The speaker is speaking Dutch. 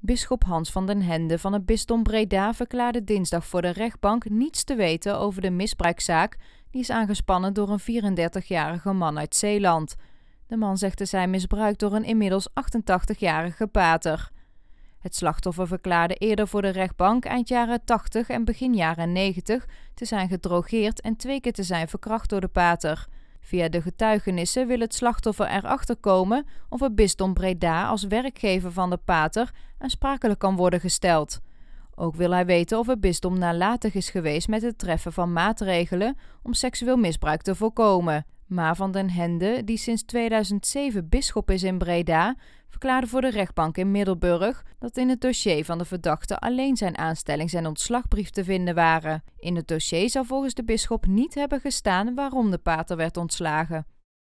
Bischop Hans van den Hende van het bisdom Breda verklaarde dinsdag voor de rechtbank niets te weten over de misbruikzaak die is aangespannen door een 34-jarige man uit Zeeland. De man zegt te zijn misbruikt door een inmiddels 88-jarige pater. Het slachtoffer verklaarde eerder voor de rechtbank eind jaren 80 en begin jaren 90 te zijn gedrogeerd en twee keer te zijn verkracht door de pater. Via de getuigenissen wil het slachtoffer erachter komen of het bisdom Breda als werkgever van de pater aansprakelijk kan worden gesteld. Ook wil hij weten of het bisdom nalatig is geweest met het treffen van maatregelen om seksueel misbruik te voorkomen. Maar van den Hende, die sinds 2007 bisschop is in Breda, verklaarde voor de rechtbank in Middelburg dat in het dossier van de verdachte alleen zijn aanstellings- en ontslagbrief te vinden waren. In het dossier zou volgens de bisschop niet hebben gestaan waarom de pater werd ontslagen.